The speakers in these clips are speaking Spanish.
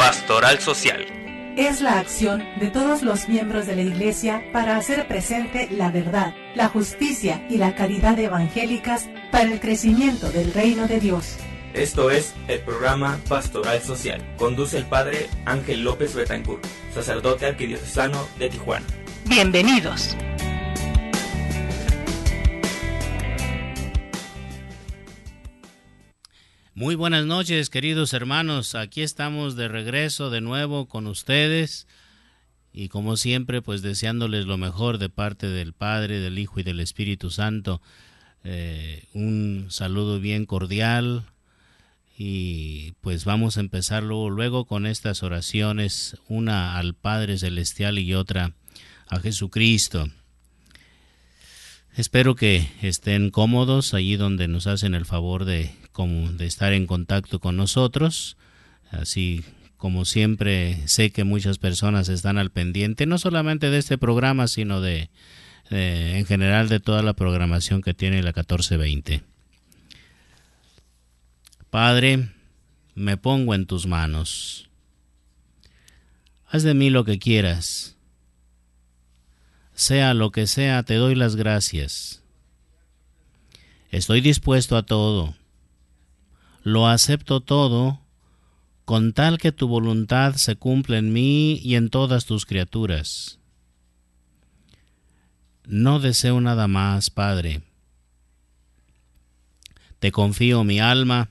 Pastoral Social. Es la acción de todos los miembros de la Iglesia para hacer presente la verdad, la justicia y la caridad evangélicas para el crecimiento del reino de Dios. Esto es el programa Pastoral Social. Conduce el padre Ángel López Betancourt, sacerdote arquidiocesano de Tijuana. Bienvenidos. Muy buenas noches, queridos hermanos. Aquí estamos de regreso de nuevo con ustedes y como siempre, pues deseándoles lo mejor de parte del Padre, del Hijo y del Espíritu Santo. Eh, un saludo bien cordial y pues vamos a empezar luego con estas oraciones, una al Padre Celestial y otra a Jesucristo. Espero que estén cómodos allí donde nos hacen el favor de de estar en contacto con nosotros. Así como siempre, sé que muchas personas están al pendiente, no solamente de este programa, sino de, en general de toda la programación que tiene la 1420. Padre, me pongo en tus manos. Haz de mí lo que quieras. Sea lo que sea, te doy las gracias. Estoy dispuesto a todo lo acepto todo, con tal que tu voluntad se cumpla en mí y en todas tus criaturas. No deseo nada más, Padre. Te confío mi alma,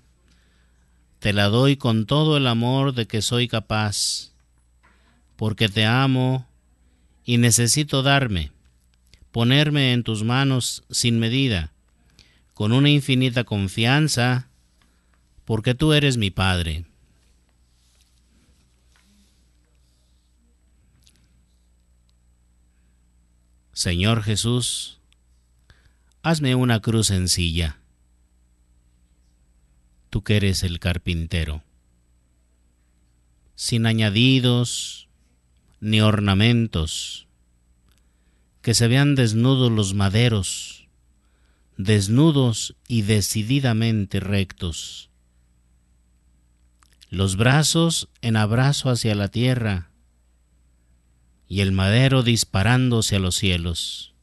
te la doy con todo el amor de que soy capaz, porque te amo y necesito darme, ponerme en tus manos sin medida, con una infinita confianza, porque tú eres mi Padre. Señor Jesús, hazme una cruz sencilla, tú que eres el carpintero, sin añadidos ni ornamentos, que se vean desnudos los maderos, desnudos y decididamente rectos los brazos en abrazo hacia la tierra y el madero disparándose a los cielos.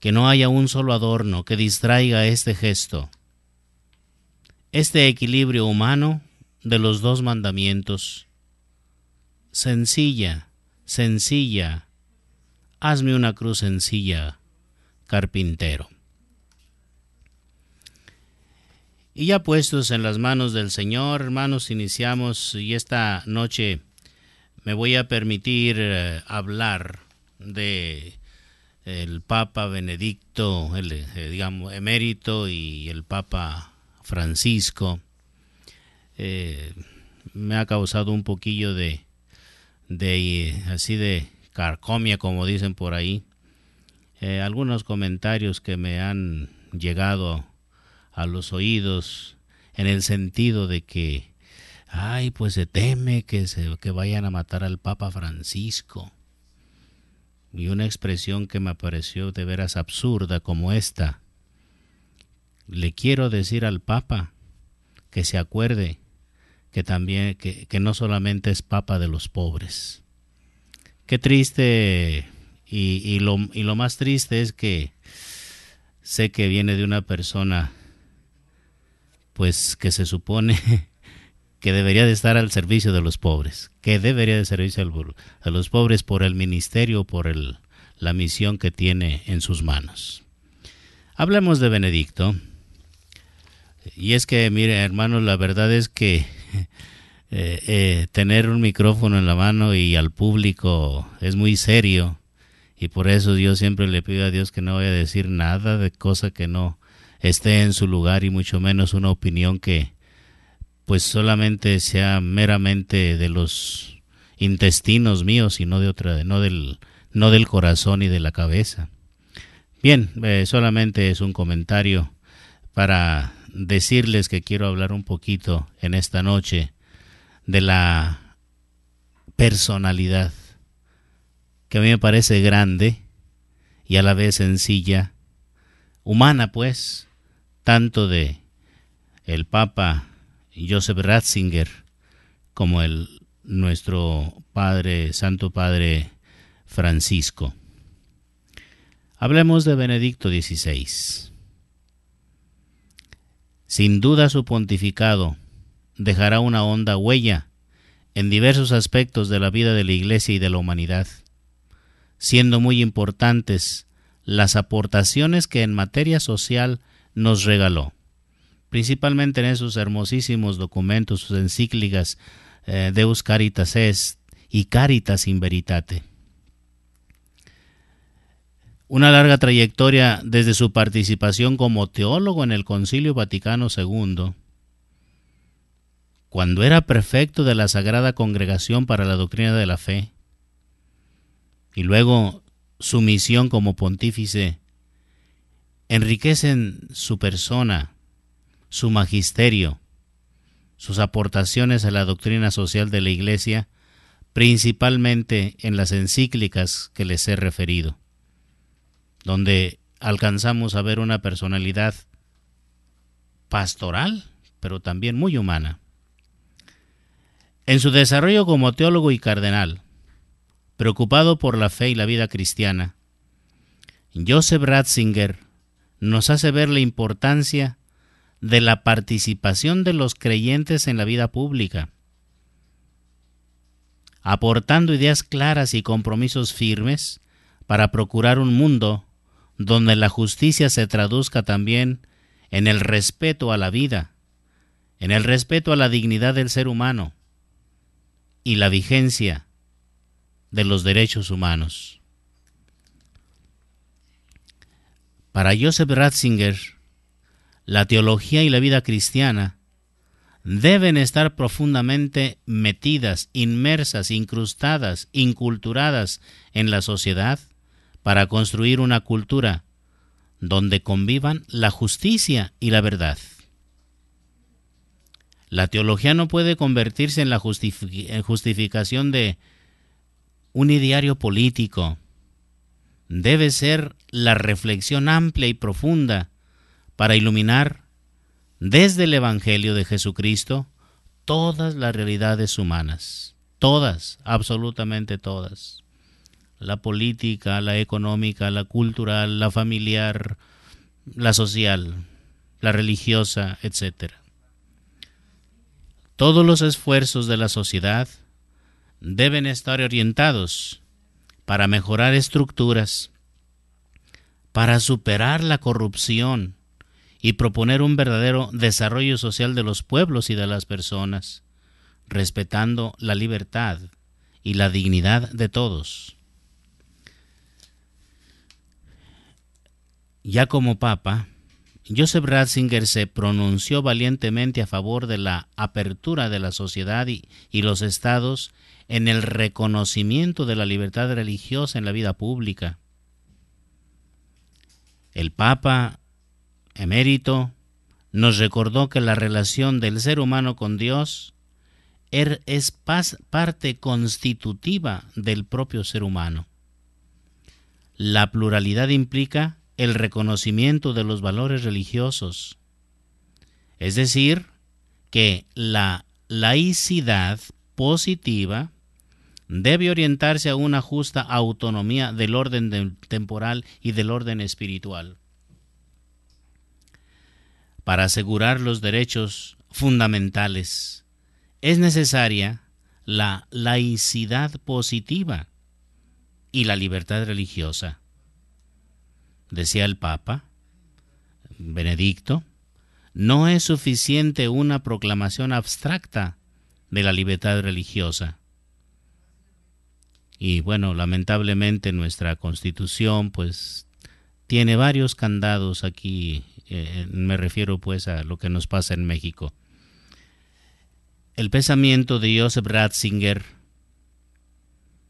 Que no haya un solo adorno que distraiga este gesto, este equilibrio humano de los dos mandamientos. Sencilla, sencilla, hazme una cruz sencilla, carpintero. Y ya puestos en las manos del Señor, hermanos, iniciamos y esta noche me voy a permitir eh, hablar de el Papa Benedicto, el, eh, digamos, emérito y el Papa Francisco. Eh, me ha causado un poquillo de, de así de carcomia, como dicen por ahí. algunos comentarios que me han llegado a los oídos en el sentido de que, ay, pues se teme que, se, que vayan a matar al Papa Francisco. Y una expresión que me pareció de veras absurda como esta. Le quiero decir al Papa que se acuerde que también que, no solamente es Papa de los pobres. Qué triste y, y, lo, y lo más triste es que sé que viene de una persona pues que se supone que debería de estar al servicio de los pobres, que debería de servicio al, a los pobres por el ministerio, por la misión que tiene en sus manos. Hablemos de Benedicto. Y es que, mire hermanos, la verdad es que eh, eh, tener un micrófono en la mano y al público es muy serio. Y por eso yo siempre le pido a Dios que no vaya a decir nada de cosa que no esté en su lugar y mucho menos una opinión que pues solamente sea meramente de los intestinos míos y no de otra, no del, no del corazón y de la cabeza. Bien, eh, solamente es un comentario para decirles que quiero hablar un poquito en esta noche de la personalidad, que a mí me parece grande y a la vez sencilla, humana pues, tanto de el Papa Joseph Ratzinger como el nuestro Padre, Santo Padre Francisco. Hablemos de Benedicto XVI. Sin duda su pontificado dejará una honda huella en diversos aspectos de la vida de la Iglesia y de la humanidad, siendo muy importantes las aportaciones que en materia social nos regaló, principalmente en esos hermosísimos documentos, sus encíclicas eh, Deus Caritas Est y Caritas in Veritate. Una larga trayectoria desde su participación como teólogo en el Concilio Vaticano II, cuando era prefecto de la Sagrada Congregación para la Doctrina de la Fe, y luego su misión como pontífice enriquecen su persona, su magisterio, sus aportaciones a la doctrina social de la Iglesia, principalmente en las encíclicas que les he referido, donde alcanzamos a ver una personalidad pastoral, pero también muy humana. En su desarrollo como teólogo y cardenal, preocupado por la fe y la vida cristiana, Joseph Ratzinger nos hace ver la importancia de la participación de los creyentes en la vida pública, aportando ideas claras y compromisos firmes para procurar un mundo donde la justicia se traduzca también en el respeto a la vida, en el respeto a la dignidad del ser humano y la vigencia de los derechos humanos. Para Joseph Ratzinger, la teología y la vida cristiana deben estar profundamente metidas, inmersas, incrustadas, inculturadas en la sociedad para construir una cultura donde convivan la justicia y la verdad. La teología no puede convertirse en la justificación de un ideario político. Debe ser la reflexión amplia y profunda para iluminar desde el Evangelio de Jesucristo todas las realidades humanas, todas, absolutamente todas, la política, la económica, la cultural, la familiar, la social, la religiosa, etc. Todos los esfuerzos de la sociedad deben estar orientados para mejorar estructuras, para superar la corrupción y proponer un verdadero desarrollo social de los pueblos y de las personas, respetando la libertad y la dignidad de todos. Ya como papa, Joseph Ratzinger se pronunció valientemente a favor de la apertura de la sociedad y, y, los estados en el reconocimiento de la libertad religiosa en la vida pública, el Papa emérito nos recordó que la relación del ser humano con Dios er, es parte constitutiva del propio ser humano. La pluralidad implica el reconocimiento de los valores religiosos, es decir, que la laicidad positiva debe orientarse a una justa autonomía del orden temporal y del orden espiritual. Para asegurar los derechos fundamentales es necesaria la laicidad positiva y la libertad religiosa. Decía el Papa Benedicto, no es suficiente una proclamación abstracta de la libertad religiosa y bueno, lamentablemente nuestra constitución pues tiene varios candados aquí, eh, me refiero pues a lo que nos pasa en México. El pensamiento de Joseph Ratzinger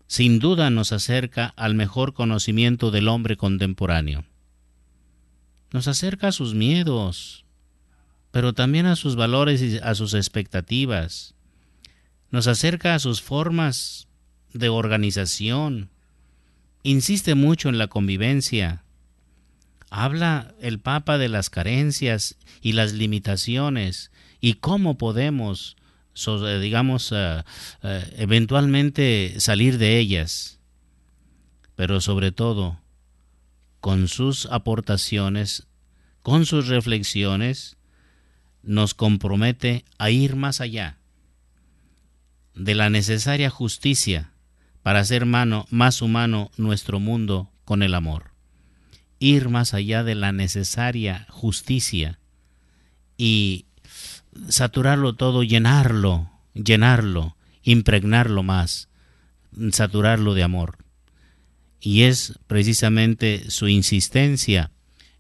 sin duda nos acerca al mejor conocimiento del hombre contemporáneo. Nos acerca a sus miedos, pero también a sus valores y a sus expectativas. Nos acerca a sus formas de organización. Insiste mucho en la convivencia. Habla el Papa de las carencias y las limitaciones y cómo podemos, eh, digamos, eh, eh, eventualmente salir de ellas. Pero sobre todo, con sus aportaciones, con sus reflexiones, nos compromete a ir más allá de la necesaria justicia para hacer más humano nuestro mundo con el amor. Ir más allá de la necesaria justicia y saturarlo todo, llenarlo, llenarlo, impregnarlo más, saturarlo de amor. Y es precisamente su insistencia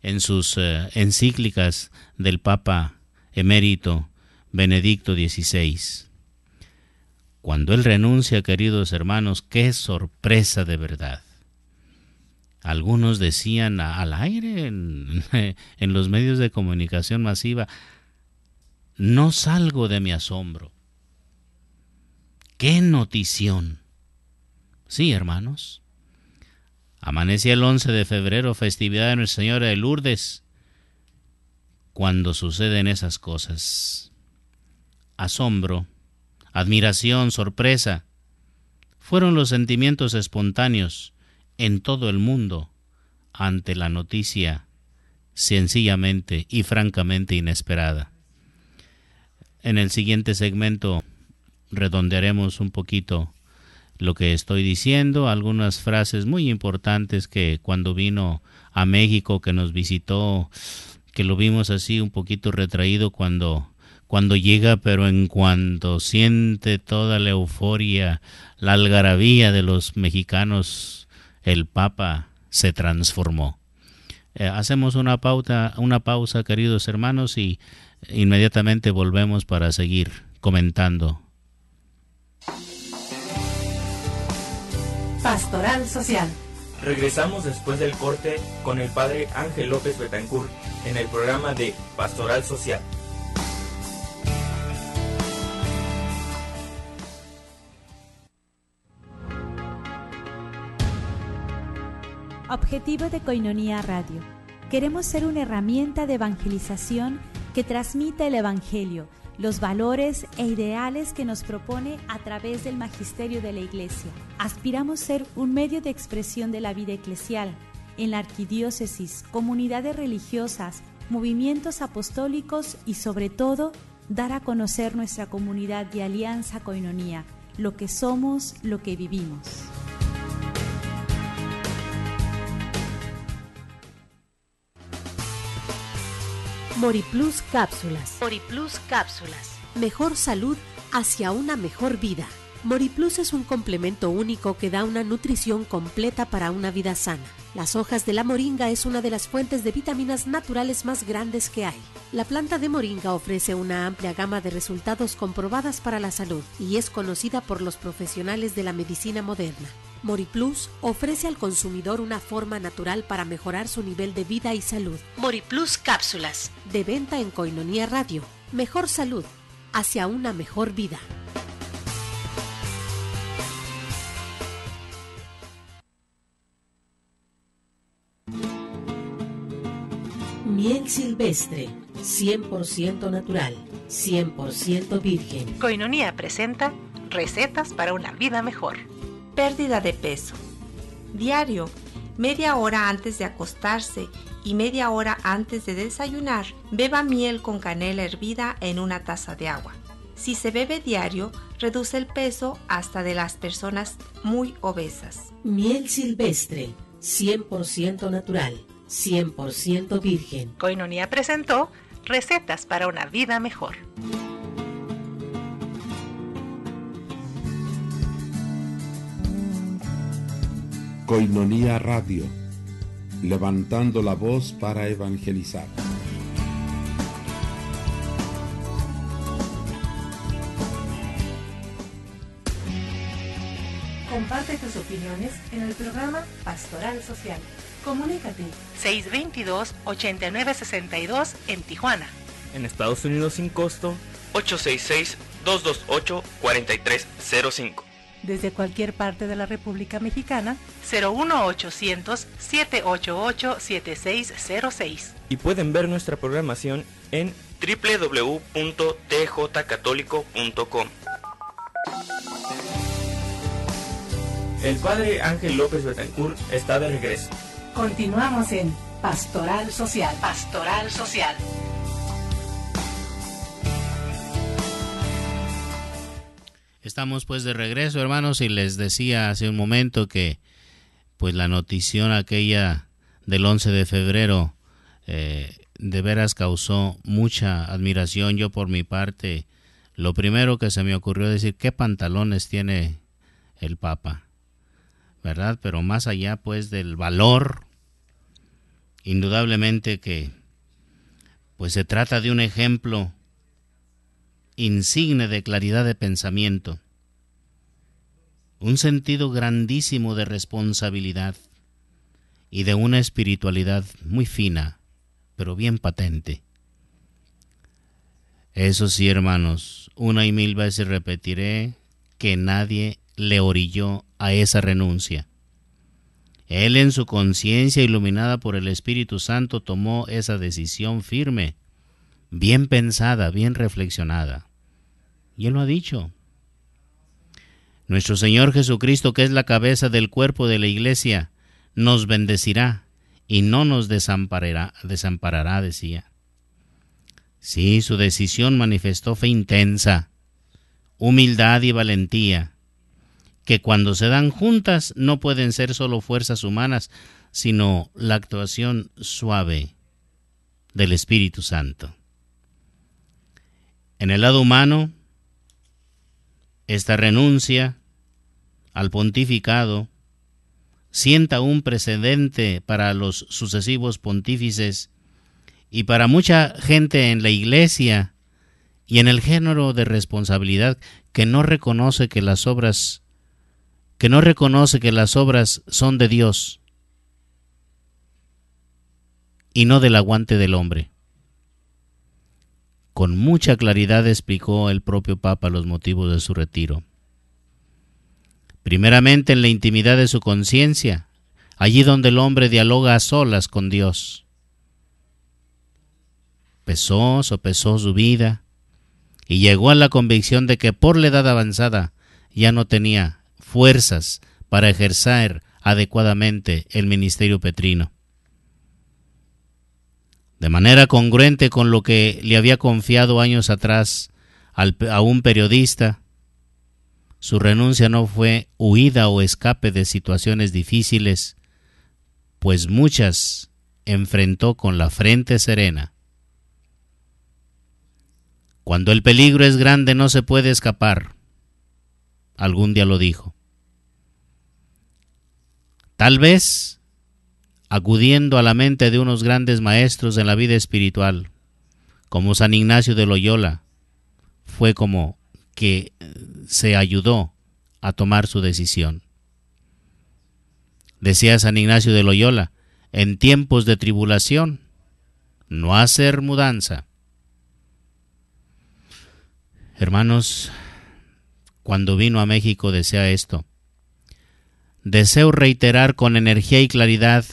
en sus eh, encíclicas del Papa emérito Benedicto XVI. Cuando Él renuncia, queridos hermanos, qué sorpresa de verdad. Algunos decían al aire en, los medios de comunicación masiva, no salgo de mi asombro. ¡Qué notición! Sí, hermanos. amanece el 11 de febrero, festividad de Nuestra Señora de Lourdes, cuando suceden esas cosas. Asombro admiración, sorpresa, fueron los sentimientos espontáneos en todo el mundo ante la noticia sencillamente y francamente inesperada. En el siguiente segmento redondearemos un poquito lo que estoy diciendo, algunas frases muy importantes que cuando vino a México, que nos visitó, que lo vimos así un poquito retraído cuando cuando llega, pero en cuanto siente toda la euforia, la algarabía de los mexicanos, el Papa se transformó. Eh, hacemos una pauta, una pausa, queridos hermanos, y inmediatamente volvemos para seguir comentando. Pastoral Social. Regresamos después del corte con el padre Ángel López Betancourt en el programa de Pastoral Social. Objetivo de Coinonía Radio. Queremos ser una herramienta de evangelización que transmita el Evangelio, los valores e ideales que nos propone a través del magisterio de la Iglesia. Aspiramos ser un medio de expresión de la vida eclesial en la arquidiócesis, comunidades religiosas, movimientos apostólicos y sobre todo dar a conocer nuestra comunidad de Alianza Coinonía, lo que somos, lo que vivimos. Moriplus Cápsulas. Moriplus Cápsulas. Mejor salud hacia una mejor vida. Moriplus es un complemento único que da una nutrición completa para una vida sana. Las hojas de la moringa es una de las fuentes de vitaminas naturales más grandes que hay. La planta de moringa ofrece una amplia gama de resultados comprobadas para la salud y es conocida por los profesionales de la medicina moderna. MoriPlus ofrece al consumidor una forma natural para mejorar su nivel de vida y salud. MoriPlus cápsulas, de venta en Coinonía Radio. Mejor salud, hacia una mejor vida. Miel silvestre, 100% natural, 100% virgen. Coinonía presenta recetas para una vida mejor. Pérdida de peso. Diario, media hora antes de acostarse y media hora antes de desayunar, beba miel con canela hervida en una taza de agua. Si se bebe diario, reduce el peso hasta de las personas muy obesas. Miel silvestre, 100% natural, 100% virgen. Coinonía presentó Recetas para una vida mejor. Coinonía Radio, levantando la voz para evangelizar. Comparte tus opiniones en el programa Pastoral Social. Comunícate 622-8962 en Tijuana. En Estados Unidos sin costo 866-228-4305. Desde cualquier parte de la República Mexicana 01800-788-7606. Y pueden ver nuestra programación en www.tjcatólico.com. El padre Ángel López Betancourt está de regreso. Continuamos en Pastoral Social, Pastoral Social. Estamos pues de regreso, hermanos, y les decía hace un momento que pues la notición aquella del 11 de febrero eh, de veras causó mucha admiración. Yo por mi parte, lo primero que se me ocurrió decir, ¿qué pantalones tiene el Papa? ¿verdad? Pero más allá pues del valor, indudablemente que pues se trata de un ejemplo insigne de claridad de pensamiento, un sentido grandísimo de responsabilidad y de una espiritualidad muy fina, pero bien patente. Eso sí, hermanos, una y mil veces repetiré que nadie le orilló a esa renuncia. Él en su conciencia iluminada por el Espíritu Santo tomó esa decisión firme, bien pensada, bien reflexionada. Y él lo ha dicho. Nuestro Señor Jesucristo, que es la cabeza del cuerpo de la iglesia, nos bendecirá y no nos desamparará, desamparará decía. Sí, su decisión manifestó fe intensa, humildad y valentía que cuando se dan juntas no pueden ser solo fuerzas humanas, sino la actuación suave del Espíritu Santo. En el lado humano, esta renuncia al pontificado sienta un precedente para los sucesivos pontífices y para mucha gente en la iglesia y en el género de responsabilidad que no reconoce que las obras que no reconoce que las obras son de Dios y no del aguante del hombre. Con mucha claridad explicó el propio Papa los motivos de su retiro. Primeramente en la intimidad de su conciencia, allí donde el hombre dialoga a solas con Dios. Pesó, sopesó su vida y llegó a la convicción de que por la edad avanzada ya no tenía fuerzas para ejercer adecuadamente el ministerio petrino. De manera congruente con lo que le había confiado años atrás a un periodista, su renuncia no fue huida o escape de situaciones difíciles, pues muchas enfrentó con la frente serena. Cuando el peligro es grande no se puede escapar. Algún día lo dijo. Tal vez acudiendo a la mente de unos grandes maestros en la vida espiritual, como San Ignacio de Loyola, fue como que eh, se ayudó a tomar su decisión. Decía San Ignacio de Loyola, en tiempos de tribulación, no hacer mudanza. Hermanos, cuando vino a México decía esto, deseo reiterar con energía y claridad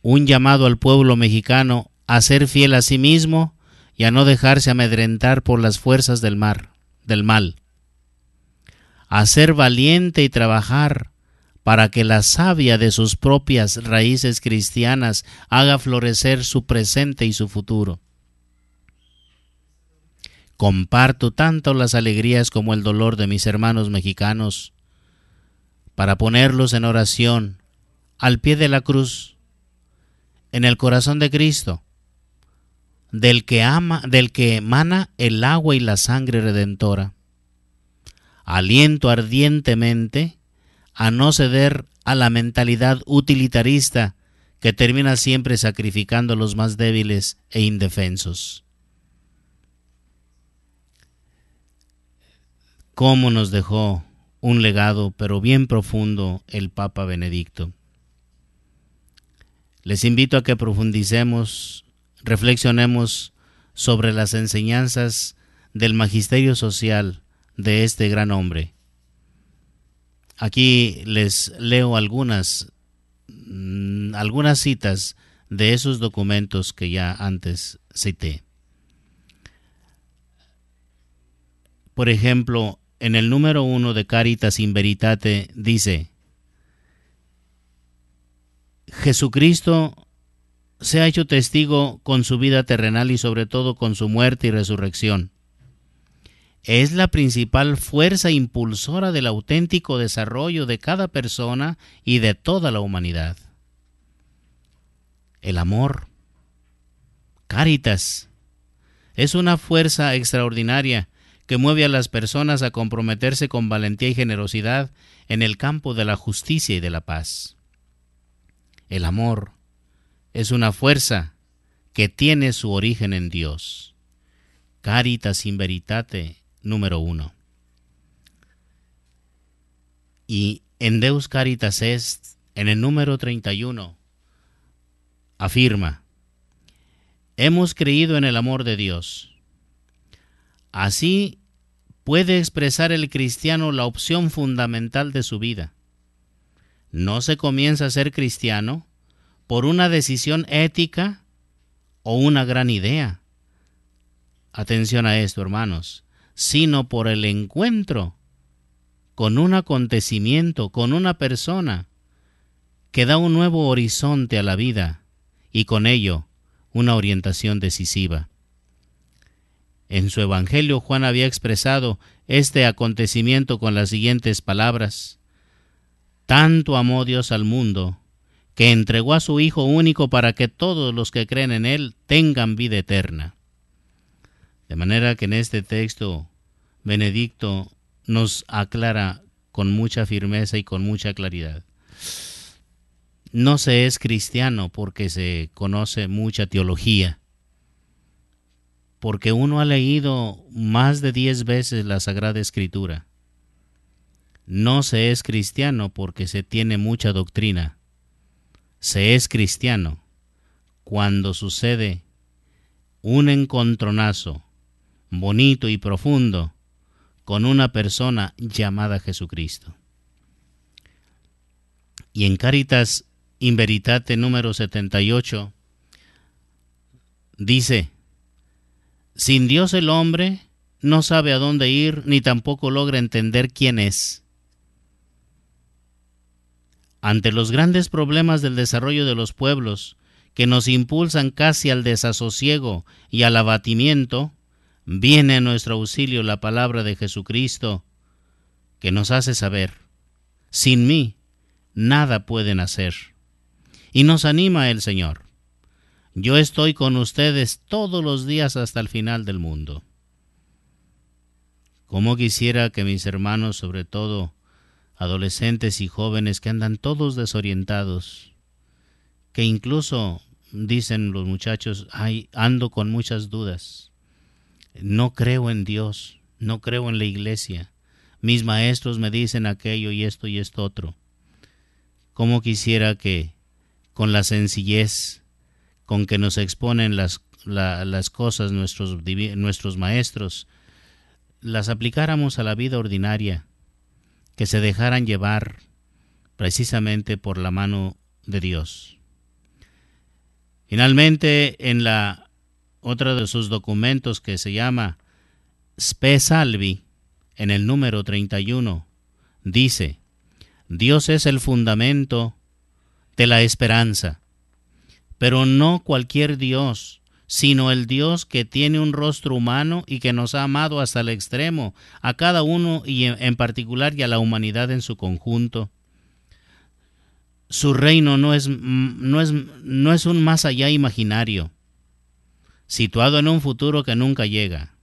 un llamado al pueblo mexicano a ser fiel a sí mismo y a no dejarse amedrentar por las fuerzas del mar, del mal, a ser valiente y trabajar para que la savia de sus propias raíces cristianas haga florecer su presente y su futuro. Comparto tanto las alegrías como el dolor de mis hermanos mexicanos, para ponerlos en oración al pie de la cruz, en el corazón de Cristo, del que ama, del que emana el agua y la sangre redentora. Aliento ardientemente a no ceder a la mentalidad utilitarista que termina siempre sacrificando a los más débiles e indefensos. ¿Cómo nos dejó un legado, pero bien profundo, el Papa Benedicto. Les invito a que profundicemos, reflexionemos sobre las enseñanzas del magisterio social de este gran hombre. Aquí les leo algunas, mm, algunas citas de esos documentos que ya antes cité. Por ejemplo, en el número uno de Caritas in Veritate dice, Jesucristo se ha hecho testigo con su vida terrenal y sobre todo con su muerte y resurrección. Es la principal fuerza impulsora del auténtico desarrollo de cada persona y de toda la humanidad. El amor, Caritas, es una fuerza extraordinaria que mueve a las personas a comprometerse con valentía y generosidad en el campo de la justicia y de la paz. El amor es una fuerza que tiene su origen en Dios. Caritas in veritate número uno. Y en Deus Caritas Est, en el número 31, afirma, hemos creído en el amor de Dios Así puede expresar el cristiano la opción fundamental de su vida. No se comienza a ser cristiano por una decisión ética o una gran idea. Atención a esto, hermanos, sino por el encuentro con un acontecimiento, con una persona que da un nuevo horizonte a la vida y con ello una orientación decisiva. En su Evangelio Juan había expresado este acontecimiento con las siguientes palabras. Tanto amó Dios al mundo, que entregó a su Hijo único para que todos los que creen en Él tengan vida eterna. De manera que en este texto Benedicto nos aclara con mucha firmeza y con mucha claridad. No se es cristiano porque se conoce mucha teología, porque uno ha leído más de diez veces la Sagrada Escritura. No se es cristiano porque se tiene mucha doctrina. Se es cristiano cuando sucede un encontronazo bonito y profundo con una persona llamada Jesucristo. Y en Caritas in Veritate número 78 dice, sin Dios el hombre no sabe a dónde ir ni tampoco logra entender quién es. Ante los grandes problemas del desarrollo de los pueblos, que nos impulsan casi al desasosiego y al abatimiento, viene a nuestro auxilio la palabra de Jesucristo, que nos hace saber, sin mí nada pueden hacer. Y nos anima el Señor. Yo estoy con ustedes todos los días hasta el final del mundo. Como quisiera que mis hermanos, sobre todo adolescentes y jóvenes que andan todos desorientados, que incluso dicen los muchachos, ay, ando con muchas dudas. No creo en Dios, no creo en la iglesia. Mis maestros me dicen aquello y esto y esto otro. Como quisiera que, con la sencillez con que nos exponen las, cosas nuestros, nuestros maestros, las aplicáramos a la vida ordinaria, que se dejaran llevar precisamente por la mano de Dios. Finalmente, en la otra de sus documentos que se llama Spe Salvi, en el número 31, dice, Dios es el fundamento de la esperanza pero no cualquier Dios, sino el Dios que tiene un rostro humano y que nos ha amado hasta el extremo, a cada uno y en particular y a la humanidad en su conjunto. Su reino no es, no es, no es un más allá imaginario, situado en un futuro que nunca llega.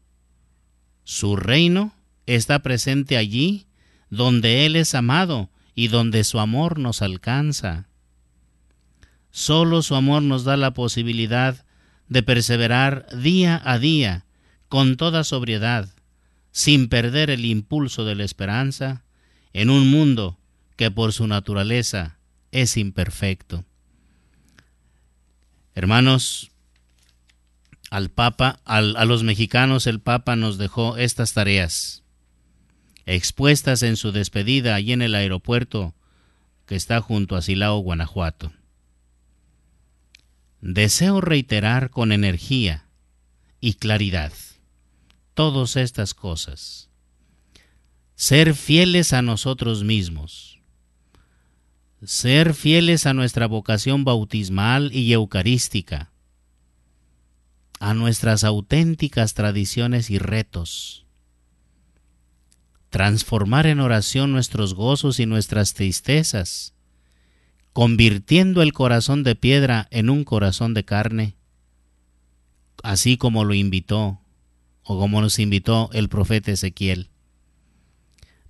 Su reino está presente allí donde Él es amado y donde su amor nos alcanza. Solo su amor nos da la posibilidad de perseverar día a día, con toda sobriedad, sin perder el impulso de la esperanza, en un mundo que por su naturaleza es imperfecto. Hermanos, al Papa, a los mexicanos el Papa nos dejó estas tareas, expuestas en su despedida allí en el aeropuerto que está junto a Silao, Guanajuato deseo reiterar con energía y claridad todas estas cosas. Ser fieles a nosotros mismos. Ser fieles a nuestra vocación bautismal y eucarística. A nuestras auténticas tradiciones y retos. Transformar en oración nuestros gozos y nuestras tristezas convirtiendo el corazón de piedra en un corazón de carne, así como lo invitó o como nos invitó el profeta Ezequiel.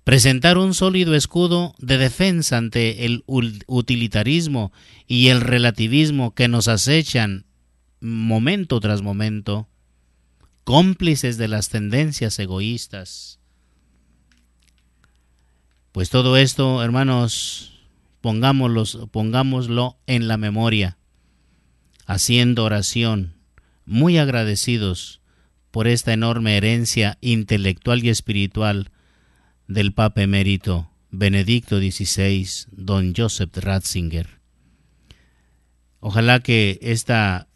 Presentar un sólido escudo de defensa ante el utilitarismo y el relativismo que nos acechan momento tras momento, cómplices de las tendencias egoístas. Pues todo esto, hermanos, pongámoslo pongámoslo en la memoria, haciendo oración, muy agradecidos por esta enorme herencia intelectual y espiritual del Papa Emérito Benedicto XVI, don Joseph Ratzinger. Ojalá que esta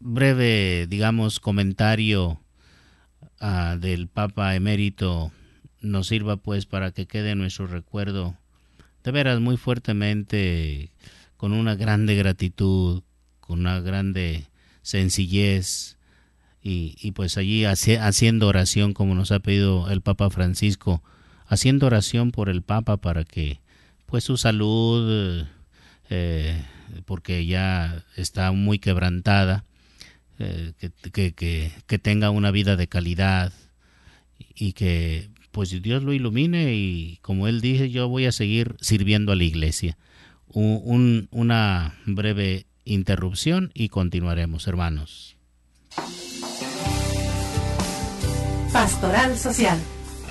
breve, digamos, comentario ah, del Papa Emérito nos sirva pues para que quede en nuestro recuerdo de veras muy fuertemente, con una grande gratitud, con una grande sencillez, y, pues allí haciendo oración, como nos ha pedido el Papa Francisco, haciendo oración por el Papa para que pues su salud, eh, porque ya está muy quebrantada, eh, que tenga una vida de calidad y que pues Dios lo ilumine y como él dije, yo voy a seguir sirviendo a la iglesia. una breve interrupción y continuaremos, hermanos. Pastoral Social.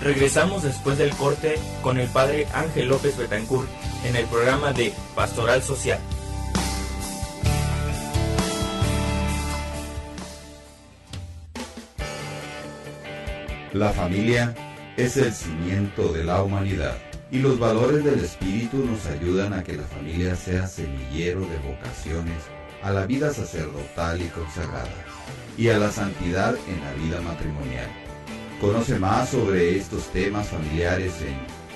Regresamos después del corte con el padre Ángel López Betancourt en el programa de Pastoral Social. La familia es el cimiento de la humanidad y los valores del espíritu nos ayudan a que la familia sea semillero de vocaciones a la vida sacerdotal y consagrada y a la santidad en la vida matrimonial. Conoce más sobre estos temas familiares en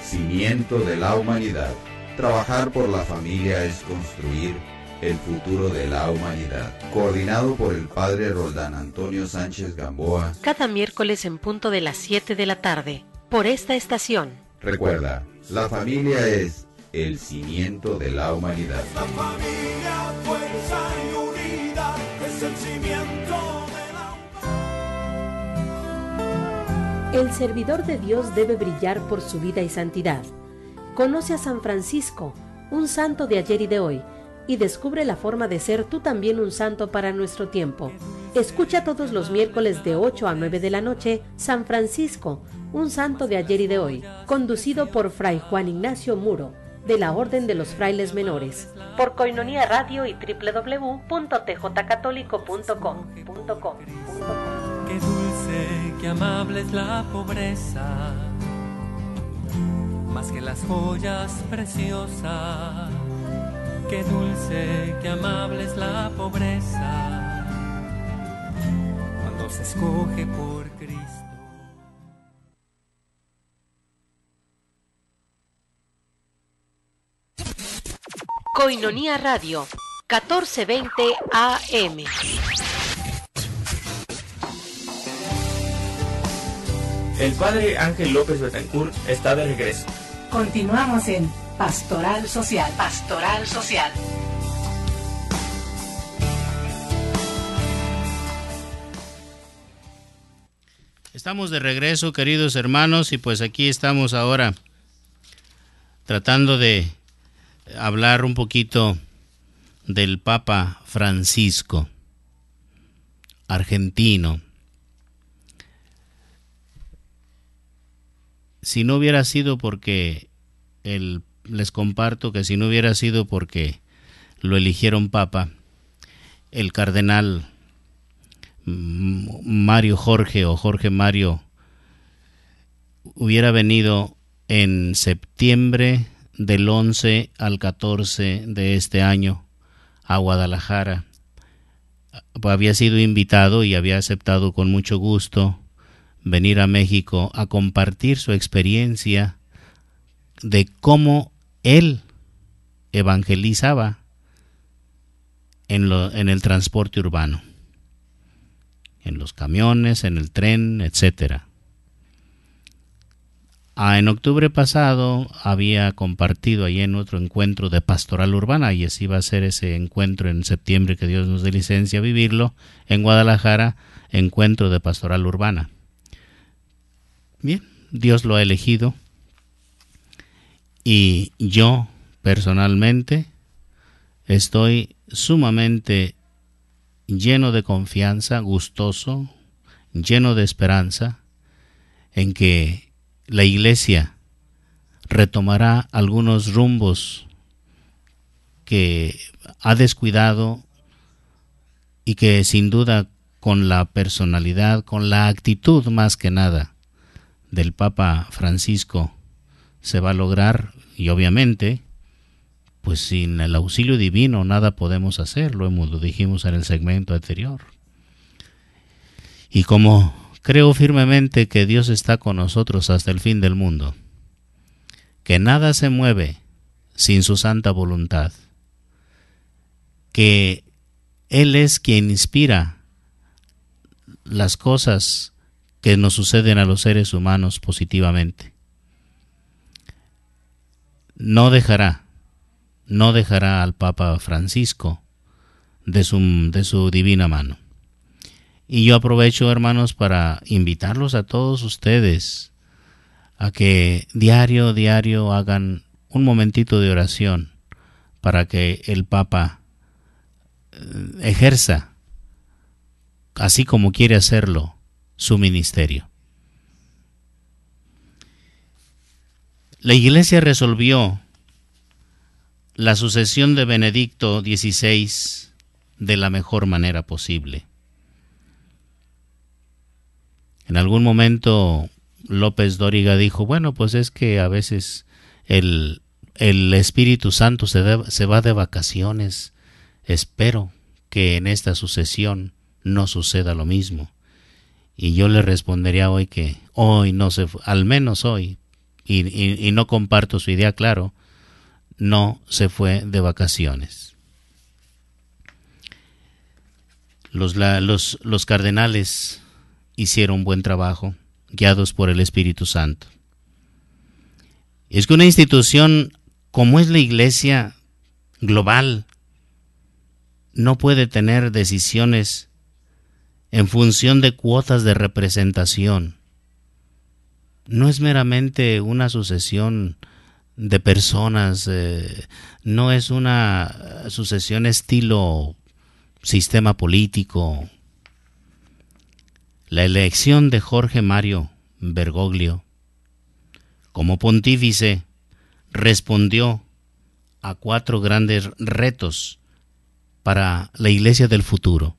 Cimiento de la Humanidad. Trabajar por la familia es construir el futuro de la humanidad. Coordinado por el padre Roldán Antonio Sánchez Gamboa. Cada miércoles en punto de las 7 de la tarde por esta estación. Recuerda, la familia es el cimiento de la humanidad. La familia, fuerza y es el cimiento de la humanidad. El servidor de Dios debe brillar por su vida y santidad. Conoce a San Francisco, un santo de ayer y de hoy, y descubre la forma de ser tú también un santo para nuestro tiempo. Escucha todos los miércoles de 8 a 9 de la noche San Francisco un santo de ayer y de hoy, conducido por Fray Juan Ignacio Muro, de la Orden de los Frailes Menores, por Coinonía Radio y www.tjcatólico.com. Qué dulce, qué amable es la pobreza, más que las joyas preciosas. Qué dulce, qué amable es la pobreza, cuando se escoge por Cristo. Coinonía Radio, 1420 AM. El padre Ángel López Betancourt está de regreso. Continuamos en Pastoral Social, Pastoral Social. Estamos de regreso, queridos hermanos, y pues aquí estamos ahora tratando de hablar un poquito del Papa Francisco, argentino. Si no hubiera sido porque les comparto que si no hubiera sido porque lo eligieron papa, el cardenal mm, Mario Jorge o Jorge Mario hubiera venido en septiembre del 11 al 14 de este año a Guadalajara. Había sido invitado y había aceptado con mucho gusto venir a México a compartir su experiencia de cómo él evangelizaba en, en el transporte urbano, en los camiones, en el tren, etcétera. Ah, en octubre pasado había compartido ahí en otro encuentro de pastoral urbana y así va a ser ese encuentro en septiembre que Dios nos dé licencia a vivirlo en Guadalajara, encuentro de pastoral urbana. Bien, Dios lo ha elegido y yo personalmente estoy sumamente lleno de confianza, gustoso, lleno de esperanza en que la iglesia retomará algunos rumbos que ha descuidado y que sin duda con la personalidad, con la actitud más que nada del Papa Francisco se va a lograr y obviamente pues sin el auxilio divino nada podemos hacer, lo dijimos en el segmento anterior. Y como Creo firmemente que Dios está con nosotros hasta el fin del mundo, que nada se mueve sin su santa voluntad, que Él es quien inspira las cosas que nos suceden a los seres humanos positivamente. No dejará, no dejará al Papa Francisco de su, de su divina mano. Y yo aprovecho, hermanos, para invitarlos a todos ustedes a que diario, diario hagan un momentito de oración para que el Papa eh, ejerza, así como quiere hacerlo, su ministerio. La Iglesia resolvió la sucesión de Benedicto XVI de la mejor manera posible. En algún momento López Dóriga dijo, bueno, pues es que a veces el, el Espíritu Santo se, se va de vacaciones. Espero que en esta sucesión no suceda lo mismo. Y yo le respondería hoy que hoy no se fue, al menos hoy, y, no comparto su idea, claro, no se fue de vacaciones. Los, los, los cardenales hicieron buen trabajo, guiados por el Espíritu Santo. Es que una institución como es la Iglesia global no puede tener decisiones en función de cuotas de representación. No es meramente una sucesión de personas, eh, no es una sucesión estilo sistema político, la elección de Jorge Mario Bergoglio como pontífice respondió a cuatro grandes retos para la iglesia del futuro.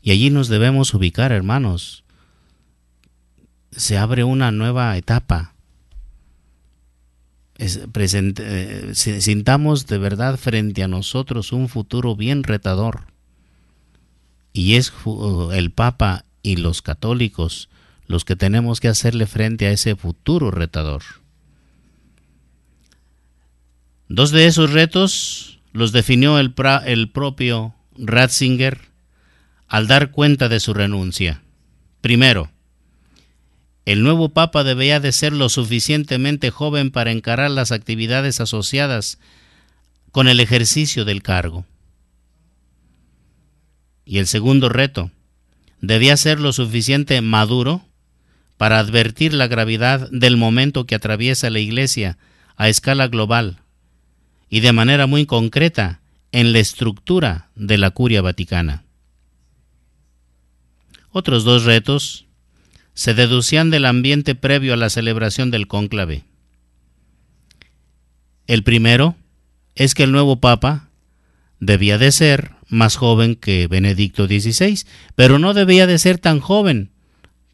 Y allí nos debemos ubicar, hermanos. Se abre una nueva etapa. Eh, sintamos de verdad frente a nosotros un futuro bien retador. Y es el Papa y los católicos los que tenemos que hacerle frente a ese futuro retador. Dos de esos retos los definió el, propio Ratzinger al dar cuenta de su renuncia. Primero, el nuevo Papa debía de ser lo suficientemente joven para encarar las actividades asociadas con el ejercicio del cargo. Y el segundo reto, debía ser lo suficiente maduro para advertir la gravedad del momento que atraviesa la Iglesia a escala global y de manera muy concreta en la estructura de la curia vaticana. Otros dos retos se deducían del ambiente previo a la celebración del cónclave. El primero es que el nuevo Papa Debía de ser más joven que Benedicto XVI, pero no debía de ser tan joven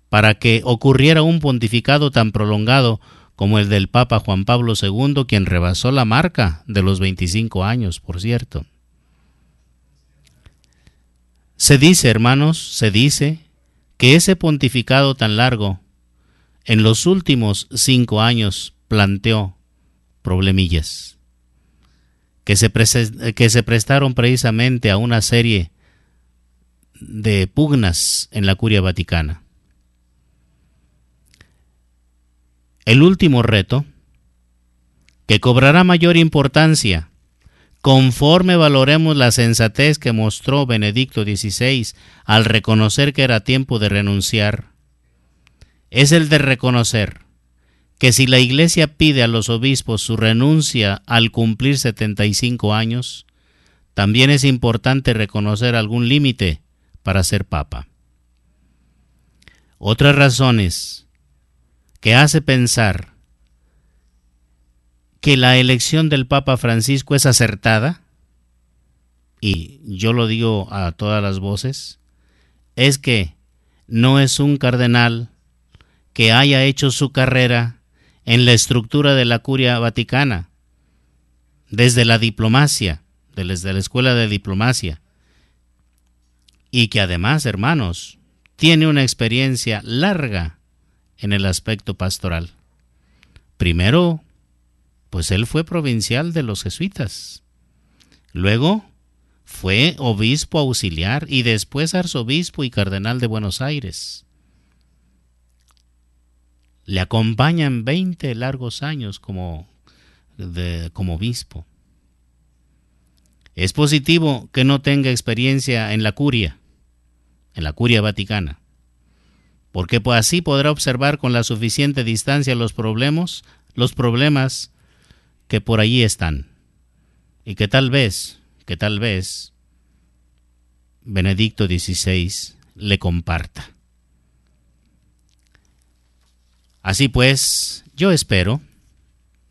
para que ocurriera un pontificado tan prolongado como el del Papa Juan Pablo II, quien rebasó la marca de los 25 años, por cierto. Se dice, hermanos, se dice que ese pontificado tan largo en los últimos cinco años planteó problemillas que se, prestaron precisamente a una serie de pugnas en la curia vaticana. El último reto, que cobrará mayor importancia conforme valoremos la sensatez que mostró Benedicto XVI al reconocer que era tiempo de renunciar, es el de reconocer que si la Iglesia pide a los obispos su renuncia al cumplir 75 años, también es importante reconocer algún límite para ser papa. Otras razones que hace pensar que la elección del Papa Francisco es acertada, y yo lo digo a todas las voces, es que no es un cardenal que haya hecho su carrera en la estructura de la curia vaticana, desde la diplomacia, desde la escuela de diplomacia, y que además, hermanos, tiene una experiencia larga en el aspecto pastoral. Primero, pues él fue provincial de los jesuitas. Luego, fue obispo auxiliar y después arzobispo y cardenal de Buenos Aires le acompañan 20 largos años como, como obispo. Es positivo que no tenga experiencia en la curia, en la curia vaticana, porque pues así podrá observar con la suficiente distancia los problemas, los problemas que por allí están, y que tal vez, que tal vez, Benedicto XVI le comparta. Así pues, yo espero,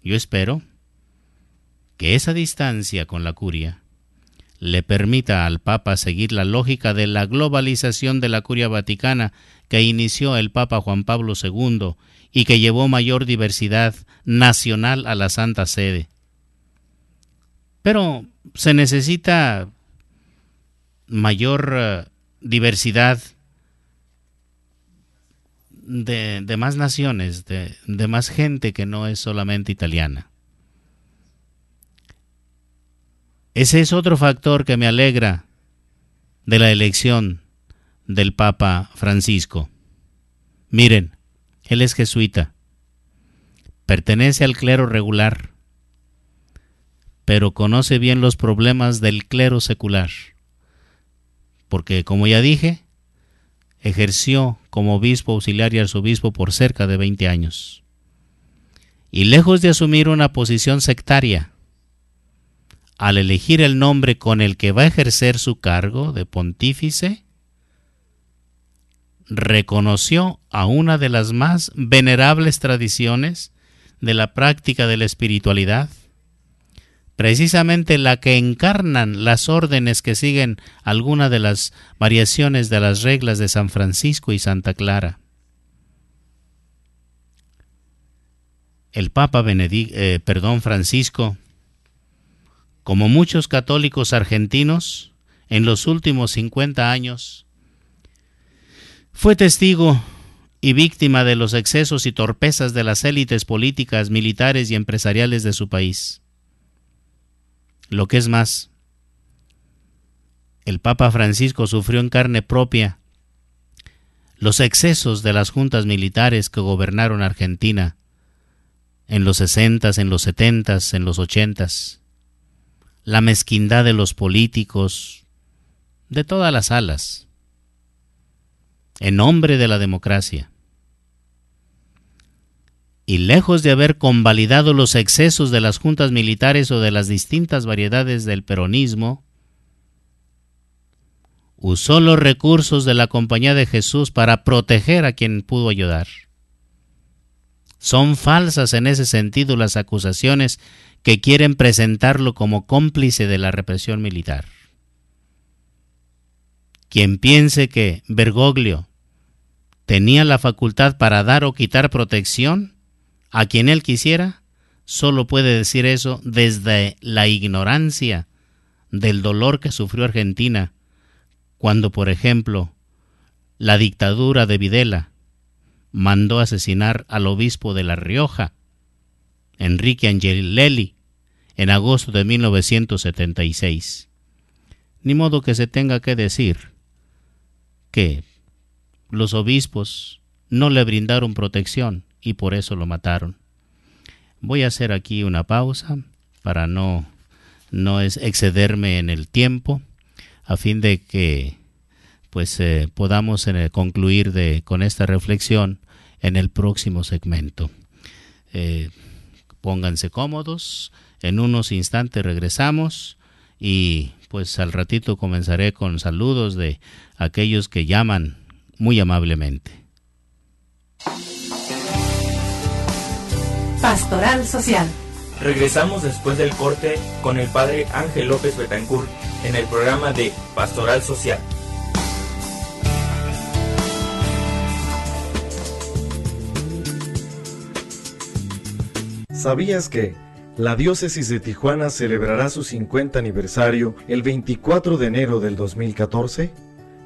yo espero que esa distancia con la curia le permita al Papa seguir la lógica de la globalización de la curia vaticana que inició el Papa Juan Pablo II y que llevó mayor diversidad nacional a la Santa Sede. Pero se necesita mayor eh, diversidad de, de más naciones, de, de más gente que no es solamente italiana. Ese es otro factor que me alegra de la elección del Papa Francisco. Miren, él es jesuita, pertenece al clero regular, pero conoce bien los problemas del clero secular, porque como ya dije, ejerció como obispo auxiliar y arzobispo por cerca de 20 años. Y lejos de asumir una posición sectaria, al elegir el nombre con el que va a ejercer su cargo de pontífice, reconoció a una de las más venerables tradiciones de la práctica de la espiritualidad, precisamente la que encarnan las órdenes que siguen alguna de las variaciones de las reglas de San Francisco y Santa Clara. El Papa eh, Francisco, como muchos católicos argentinos, en los últimos 50 años, fue testigo y víctima de los excesos y torpezas de las élites políticas, militares y empresariales de su país. Lo que es más, el Papa Francisco sufrió en carne propia los excesos de las juntas militares que gobernaron Argentina en los sesentas, en los setentas, en los ochentas, la mezquindad de los políticos, de todas las alas, en nombre de la democracia y lejos de haber convalidado los excesos de las juntas militares o de las distintas variedades del peronismo, usó los recursos de la Compañía de Jesús para proteger a quien pudo ayudar. Son falsas en ese sentido las acusaciones que quieren presentarlo como cómplice de la represión militar. Quien piense que Bergoglio tenía la facultad para dar o quitar protección, a quien él quisiera, solo puede decir eso desde la ignorancia del dolor que sufrió Argentina cuando, por ejemplo, la dictadura de Videla mandó asesinar al obispo de La Rioja, Enrique Angelelli, en agosto de 1976. Ni modo que se tenga que decir que los obispos no le brindaron protección y por eso lo mataron. Voy a hacer aquí una pausa para no, no es excederme en el tiempo, a fin de que pues eh, podamos eh, concluir de, con esta reflexión en el próximo segmento. Eh, pónganse cómodos, en unos instantes regresamos y pues al ratito comenzaré con saludos de aquellos que llaman muy amablemente. Pastoral Social. Regresamos después del corte con el padre Ángel López Betancourt en el programa de Pastoral Social. ¿Sabías que la diócesis de Tijuana celebrará su 50 aniversario el 24 de enero del 2014?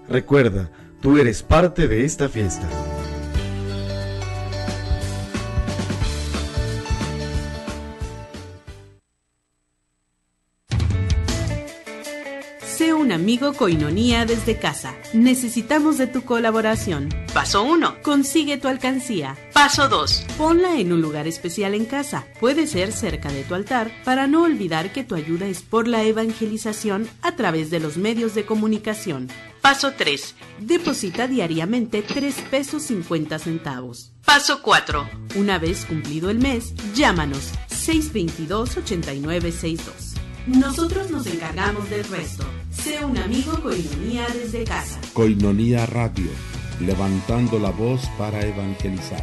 Recuerda, tú eres parte de esta fiesta. amigo Coinonía desde casa. Necesitamos de tu colaboración. Paso 1. Consigue tu alcancía. Paso 2. Ponla en un lugar especial en casa. Puede ser cerca de tu altar para no olvidar que tu ayuda es por la evangelización a través de los medios de comunicación. Paso 3. Deposita diariamente 3 pesos 50 centavos. Paso 4. Una vez cumplido el mes, llámanos 622-8962. Nosotros nos encargamos del resto. Sea un amigo Coinonía desde casa. Coinonía Radio, levantando la voz para evangelizar.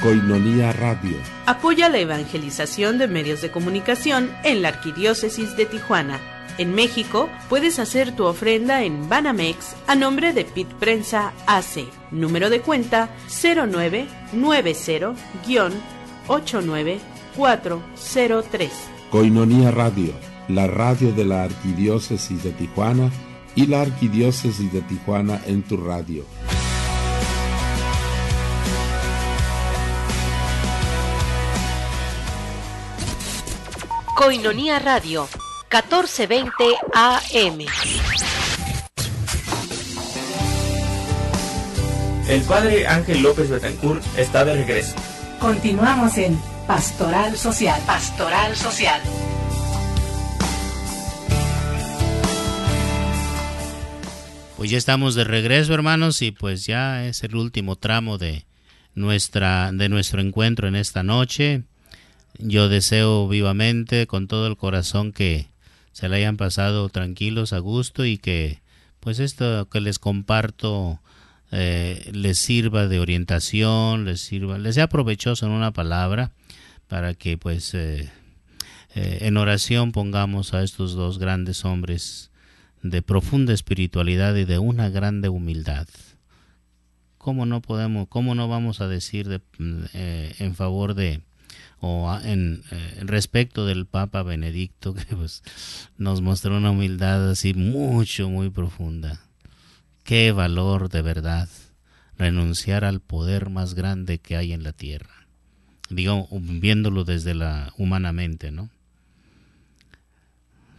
Coinonía Radio. Apoya la evangelización de medios de comunicación en la Arquidiócesis de Tijuana. En México, puedes hacer tu ofrenda en Banamex a nombre de Pit Prensa AC. Número de cuenta 0990 89403. Coinonía Radio, la radio de la Arquidiócesis de Tijuana y la Arquidiócesis de Tijuana en tu radio. Coinonía Radio, 1420 AM. El padre Ángel López Betancourt está de regreso. Continuamos en Pastoral Social. Pastoral Social. Pues ya estamos de regreso, hermanos, y pues ya es el último tramo de nuestra de nuestro encuentro en esta noche. Yo deseo vivamente con todo el corazón que se la hayan pasado tranquilos, a gusto y que pues esto que les comparto eh, les sirva de orientación, les sirva, les sea provechoso en una palabra para que pues eh, eh, en oración pongamos a estos dos grandes hombres de profunda espiritualidad y de una grande humildad. ¿Cómo no podemos, cómo no vamos a decir eh, en favor de, o en respecto del Papa Benedicto, que pues, nos mostró una humildad así mucho, muy profunda. Qué valor de verdad renunciar al poder más grande que hay en la tierra. Digo, viéndolo desde la humanamente, ¿no?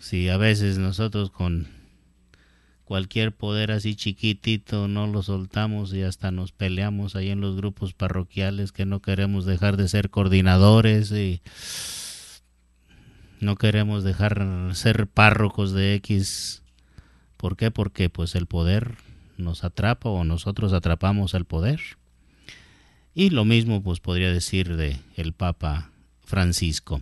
Si a veces nosotros con cualquier poder así chiquitito no lo soltamos y hasta nos peleamos ahí en los grupos parroquiales que no queremos dejar de ser coordinadores y no queremos dejar ser párrocos de X. ¿Por qué? Porque pues el poder nos atrapa o nosotros atrapamos al poder. Y lo mismo pues podría decir de el Papa Francisco.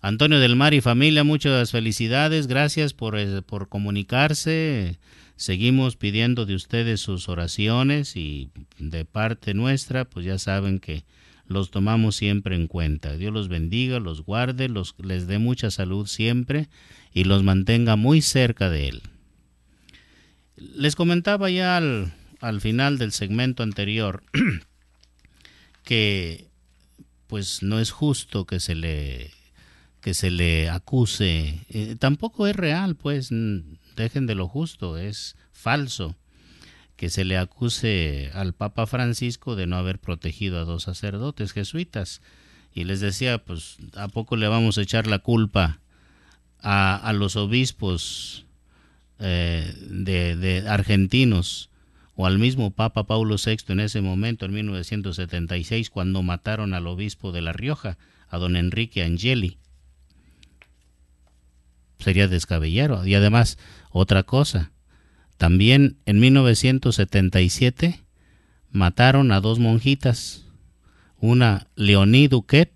Antonio del Mar y familia, muchas felicidades, gracias por, eh, por comunicarse. Seguimos pidiendo de ustedes sus oraciones y de parte nuestra, pues ya saben que los tomamos siempre en cuenta. Dios los bendiga, los guarde, los, les dé mucha salud siempre y los mantenga muy cerca de Él. Les comentaba ya al, final del segmento anterior que pues no es justo que se le que se le acuse eh, tampoco es real pues dejen de lo justo es falso que se le acuse al Papa Francisco de no haber protegido a dos sacerdotes jesuitas y les decía pues a poco le vamos a echar la culpa a, a los obispos eh, de, argentinos o al mismo Papa Paulo VI en ese momento, en 1976, cuando mataron al obispo de La Rioja, a don Enrique Angeli. Sería descabellero. Y además, otra cosa, también en 1977 mataron a dos monjitas, una Leonie Duquet,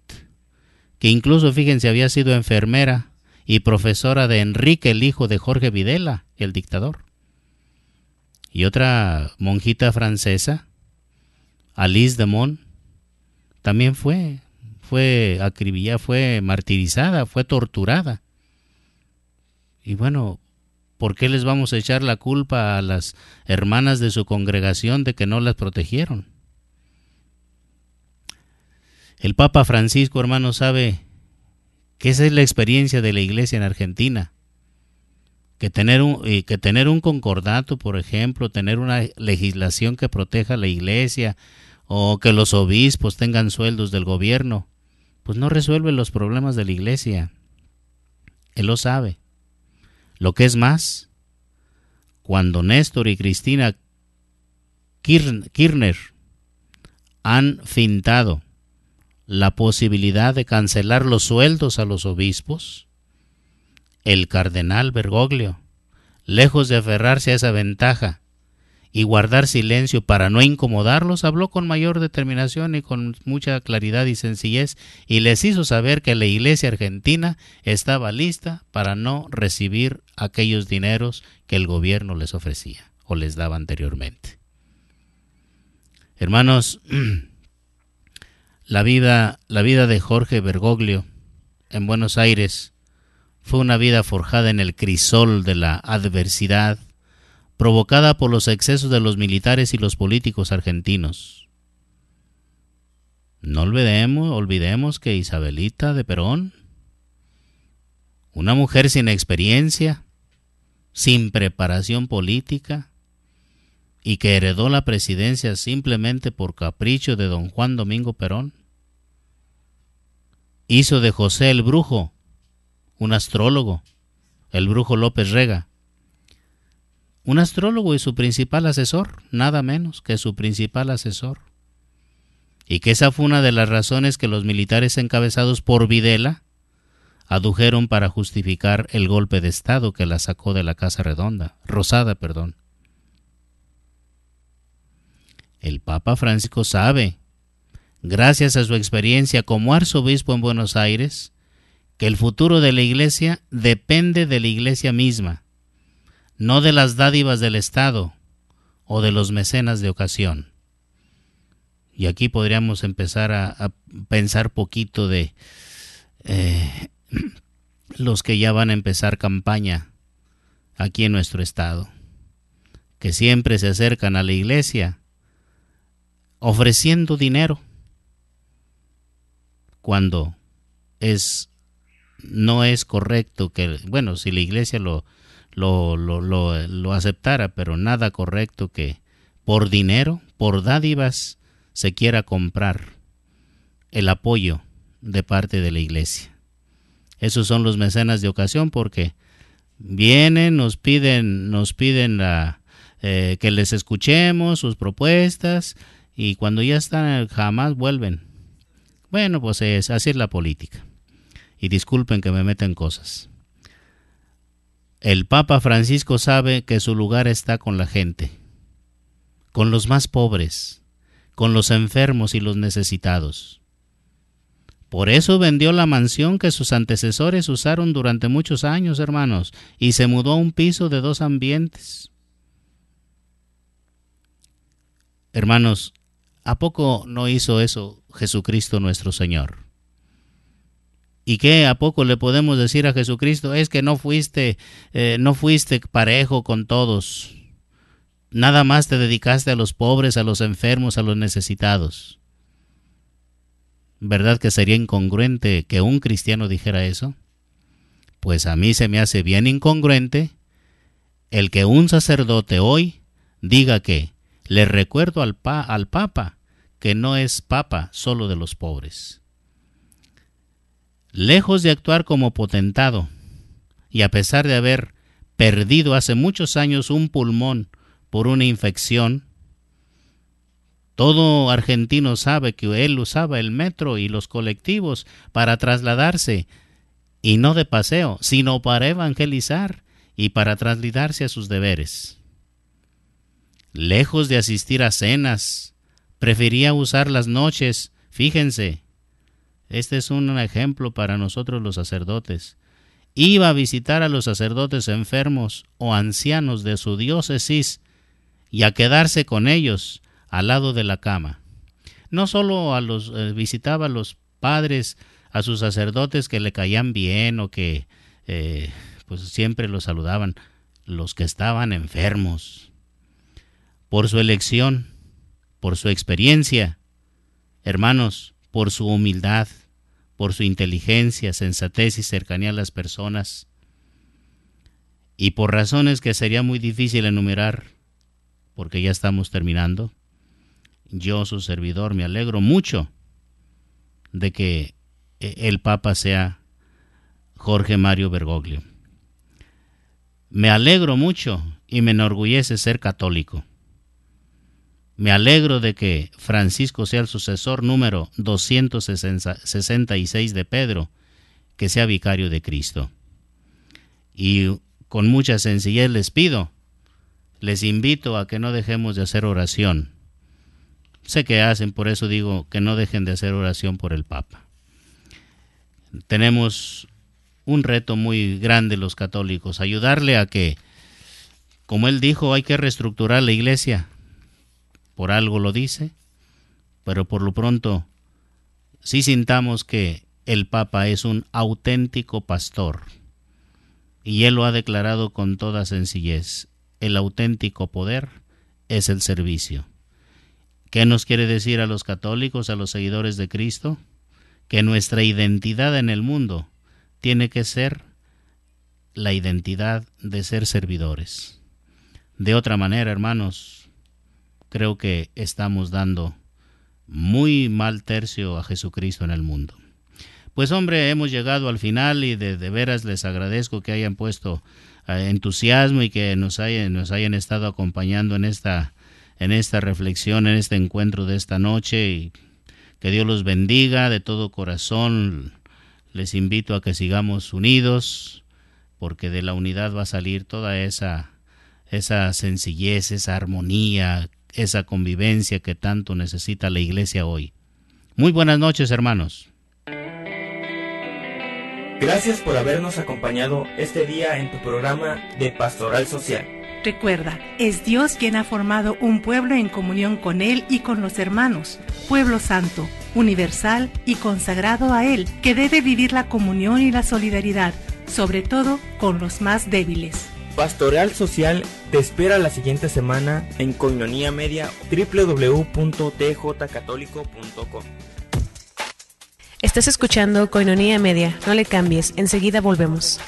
que incluso, fíjense, había sido enfermera y profesora de Enrique, el hijo de Jorge Videla, el dictador. Y otra monjita francesa, Alice de Mon también fue, fue acribillada, fue martirizada, fue torturada. Y bueno, ¿por qué les vamos a echar la culpa a las hermanas de su congregación de que no las protegieron? El Papa Francisco, hermano, sabe que esa es la experiencia de la iglesia en Argentina. Que tener, un, eh, que tener un concordato, por ejemplo, tener una legislación que proteja la iglesia o que los obispos tengan sueldos del gobierno, pues no resuelve los problemas de la iglesia. Él lo sabe. Lo que es más, cuando Néstor y Cristina Kirchner han fintado la posibilidad de cancelar los sueldos a los obispos, el cardenal Bergoglio, lejos de aferrarse a esa ventaja y guardar silencio para no incomodarlos, habló con mayor determinación y con mucha claridad y sencillez y les hizo saber que la Iglesia argentina estaba lista para no recibir aquellos dineros que el gobierno les ofrecía o les daba anteriormente. Hermanos, La vida, la vida de Jorge Bergoglio en Buenos Aires fue una vida forjada en el crisol de la adversidad provocada por los excesos de los militares y los políticos argentinos. No olvidemos, olvidemos que Isabelita de Perón, una mujer sin experiencia, sin preparación política, y que heredó la presidencia simplemente por capricho de don Juan Domingo Perón, hizo de José el brujo, un astrólogo, el brujo López Rega. Un astrólogo y su principal asesor, nada menos que su principal asesor. Y que esa fue una de las razones que los militares encabezados por Videla adujeron para justificar el golpe de Estado que la sacó de la Casa Redonda, Rosada, perdón. El Papa Francisco sabe gracias a su experiencia como arzobispo en Buenos Aires, que el futuro de la Iglesia depende de la Iglesia misma, no de las dádivas del Estado o de los mecenas de ocasión. Y aquí podríamos empezar a, pensar poquito de eh, los que ya van a empezar campaña aquí en nuestro Estado, que siempre se acercan a la Iglesia ofreciendo dinero cuando es no es correcto que bueno si la iglesia lo lo, aceptara pero nada correcto que por dinero por dádivas se quiera comprar el apoyo de parte de la iglesia esos son los mecenas de ocasión porque vienen nos piden nos piden la, eh, que les escuchemos sus propuestas y cuando ya están jamás vuelven bueno, pues es, así es la política. Y disculpen que me meten cosas. El Papa Francisco sabe que su lugar está con la gente, con los más pobres, con los enfermos y los necesitados. Por eso vendió la mansión que sus antecesores usaron durante muchos años, hermanos, y se mudó a un piso de dos ambientes. Hermanos, ¿A poco no hizo eso Jesucristo nuestro Señor? ¿Y qué a poco le podemos decir a Jesucristo? Es que no fuiste, eh, no fuiste parejo con todos. Nada más te dedicaste a los pobres, a los enfermos, a los necesitados. ¿Verdad que sería incongruente que un cristiano dijera eso? Pues a mí se me hace bien incongruente el que un sacerdote hoy diga que le recuerdo al, pa al Papa que no es papa solo de los pobres. Lejos de actuar como potentado, y a pesar de haber perdido hace muchos años un pulmón por una infección, todo argentino sabe que él usaba el metro y los colectivos para trasladarse, y no de paseo, sino para evangelizar y para trasladarse a sus deberes. Lejos de asistir a cenas, Prefería usar las noches. Fíjense, este es un ejemplo para nosotros los sacerdotes. Iba a visitar a los sacerdotes enfermos o ancianos de su diócesis y a quedarse con ellos al lado de la cama. No solo a los eh, visitaba a los padres, a sus sacerdotes que le caían bien o que eh, pues siempre los saludaban, los que estaban enfermos por su elección por su experiencia, hermanos, por su humildad, por su inteligencia, sensatez y cercanía a las personas, y por razones que sería muy difícil enumerar, porque ya estamos terminando, yo, su servidor, me alegro mucho de que eh, el Papa sea Jorge Mario Bergoglio. Me alegro mucho y me enorgullece ser católico. Me alegro de que Francisco sea el sucesor número 266 de Pedro, que sea vicario de Cristo. Y con mucha sencillez les pido, les invito a que no dejemos de hacer oración. Sé que hacen, por eso digo que no dejen de hacer oración por el Papa. Tenemos un reto muy grande los católicos, ayudarle a que, como él dijo, hay que reestructurar la iglesia, por algo lo dice, pero por lo pronto sí sintamos que el Papa es un auténtico pastor, y él lo ha declarado con toda sencillez, el auténtico poder es el servicio. ¿Qué nos quiere decir a los católicos, a los seguidores de Cristo? Que nuestra identidad en el mundo tiene que ser la identidad de ser servidores. De otra manera, hermanos, creo que estamos dando muy mal tercio a Jesucristo en el mundo. Pues hombre, hemos llegado al final y de, veras les agradezco que hayan puesto eh, entusiasmo y que nos hayan, nos hayan estado acompañando en esta, en esta reflexión, en este encuentro de esta noche y que Dios los bendiga de todo corazón. Les invito a que sigamos unidos porque de la unidad va a salir toda esa esa sencillez, esa armonía esa convivencia que tanto necesita la iglesia hoy. Muy buenas noches, hermanos. Gracias por habernos acompañado este día en tu programa de Pastoral Social. Recuerda, es Dios quien ha formado un pueblo en comunión con Él y con los hermanos, pueblo santo, universal y consagrado a Él, que debe vivir la comunión y la solidaridad, sobre todo con los más débiles. Pastoral Social te espera la siguiente semana en Coinonía Media www.tjcatólico.com. Estás escuchando Coinonía Media, no le cambies, enseguida volvemos.